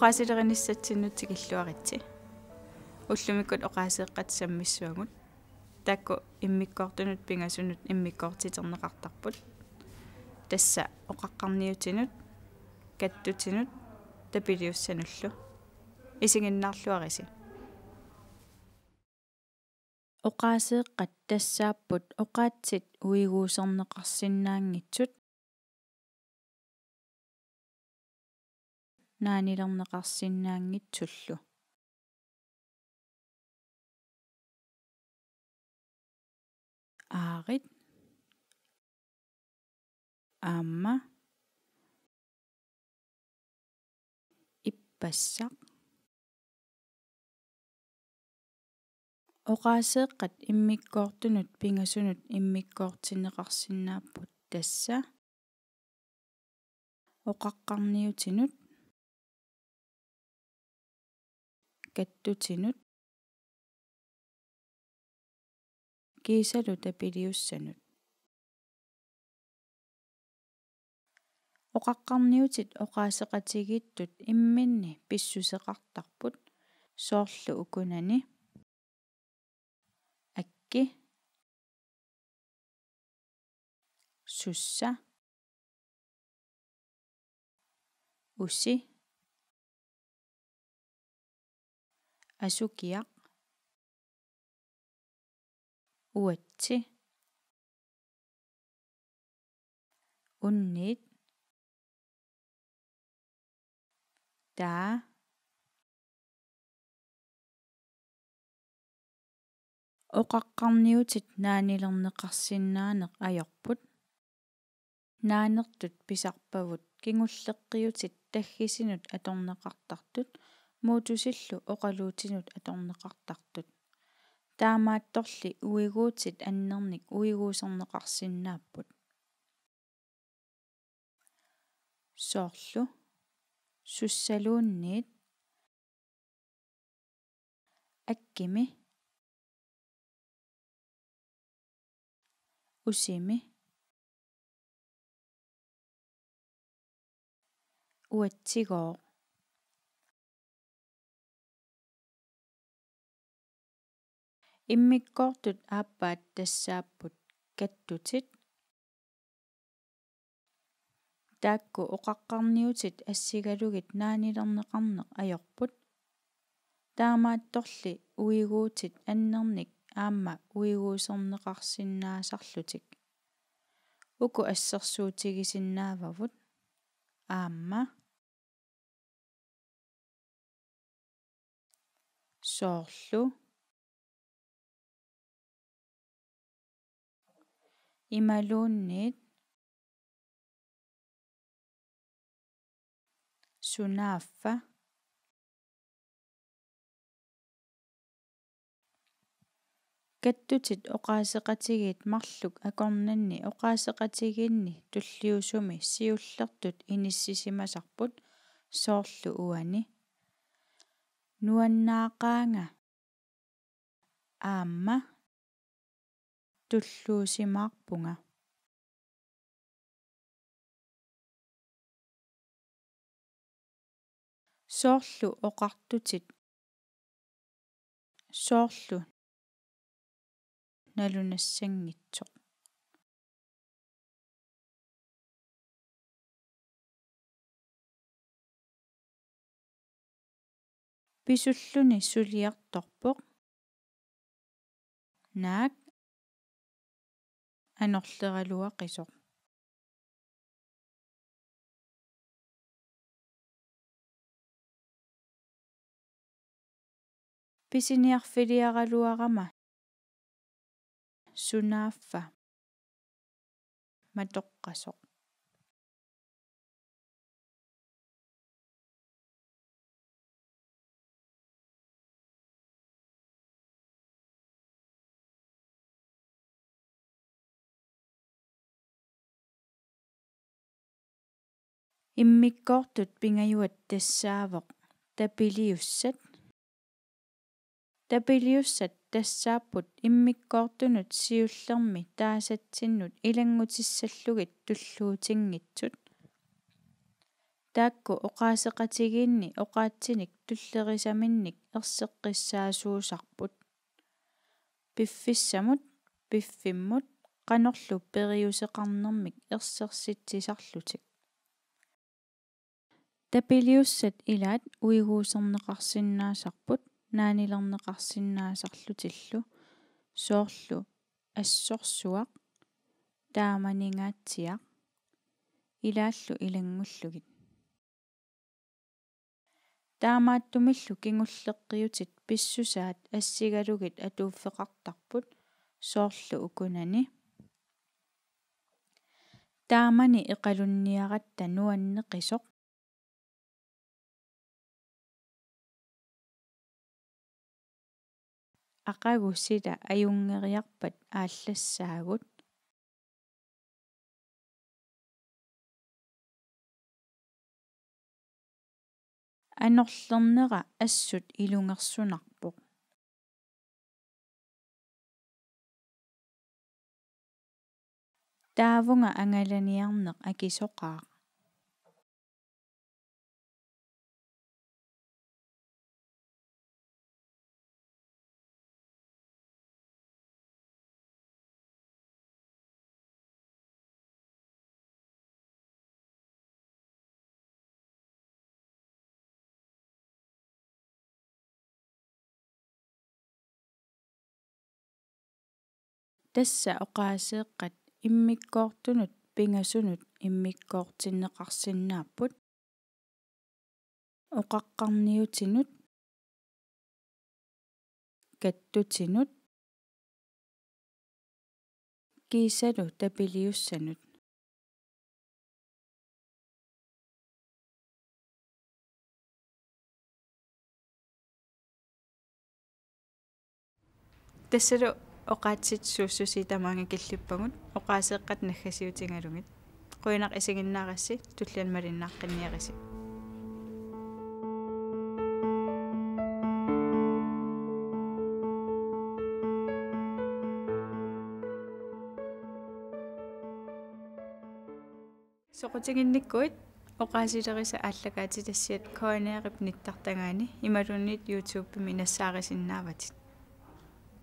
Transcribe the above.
оқаасилеринissatsinnутсик иллуаритси уллумиккут оқаасеэққат саммиссуагут таакку иммиккоортунут пингасунут иммиккоортитернеқартарпут тасса оқаққарниутинут каттутинут тапилиуссануллу исигиннаарлуариси оқаасеэққат тассааппут оқаатсит уигуусернеқарсиннаангитсут наанилернеқарсиннаангитсуллу аарит аама иппассақ оқаасеэққат иммиккоортунут пигасунут иммиккоортинеқарсинааппут тасса оқаққарниутинут каттутинут кисалута пилиуссанут оқаққарниутит оқаасеқатигииттут имминни писсусеқартарпут соорлу укунани акки сусса уси асукиaq уатси унниит таа оқаққарниутит наанилернеқарсиннаанеқ аёрпут наанертут писарпавут кингуллеққиутит таггисинут аторнеқартартут муутусиллу оқалуутинут аторнеқартартут таамаатторли уигуутит аннерник уигуусернеқарсинааппут соорлу суссалуунниит аккими усими уатсигоо иммиккоортут ааппаат тассааппут каттутит таакку оқаққарниутит ассигалугит наанилернеқарнеқ аёрпут таамаатторли уигуутит аннерник аама уигуусернеқарсинаасарлутик уку ассерсуутигисиннаававут аама соорлу ималуунниит сунааффа каттутит оqaасеqатигиит марлук акорнанни оqaасеqатигиинни туллиусуми сиуллертут иниссисимасарпут соорлу уани нуаннаақаанга аама tulluusimaqpunga soorlu oqartutit soorlu nalunassangitsoq pisulluni suliartorpoq naak анерлералуа qisuq писиниарфилиаралуарама сунааффа матоққасоқ иммиккоортут пингаюат тассаавоқ тапилиуссат тапилиуссат тассааппут иммиккоортунут сиуллерми таасатсиннут илангутиссаллугит туллуутингитсут таакку оqaасеқатигиинни оqaатсиник туллерисаминник ерсеққиссаасуусарпут пиффиссамут пиффиммут канорлу периусеқарнэрмик ерсерситсисарлутик тапилиуссат илаат уигуусернеқарсиннаасарпут наанилернеқарсиннаасарлутиллу соорлу ассорсуақ тааманингаатсиақ илааллу илангуллугит таамааттумиллу кингуллеққиутит писсусаат ассигалугит атууффеқартарпут соорлу укунани таамани эқалунниаратта нуаннеқисоқ акагуссила аюнгериарпат ааллассаагут анерлернера ассут илунгерсунарпоқ таавунга ангаланиарнеқ акисоқаа тасса оqaасеэкъат иммиккоортунут пингасунут иммиккоортиннеқарсинааппут оқаққарниутинут каттутинут киисалу тапилиуссанут тассалу оқаатсит суссуси тамаанга киллиппагут оқаасеэққат наггасиутингалугит қуинақ исигиннаарасси туллиан малиннааққинниариси соқутигинниккуит оқаасилериса ааллагаати тассиат коинеэрип ниттартагаани ималунниит youtube-ми нассаарисиннааватит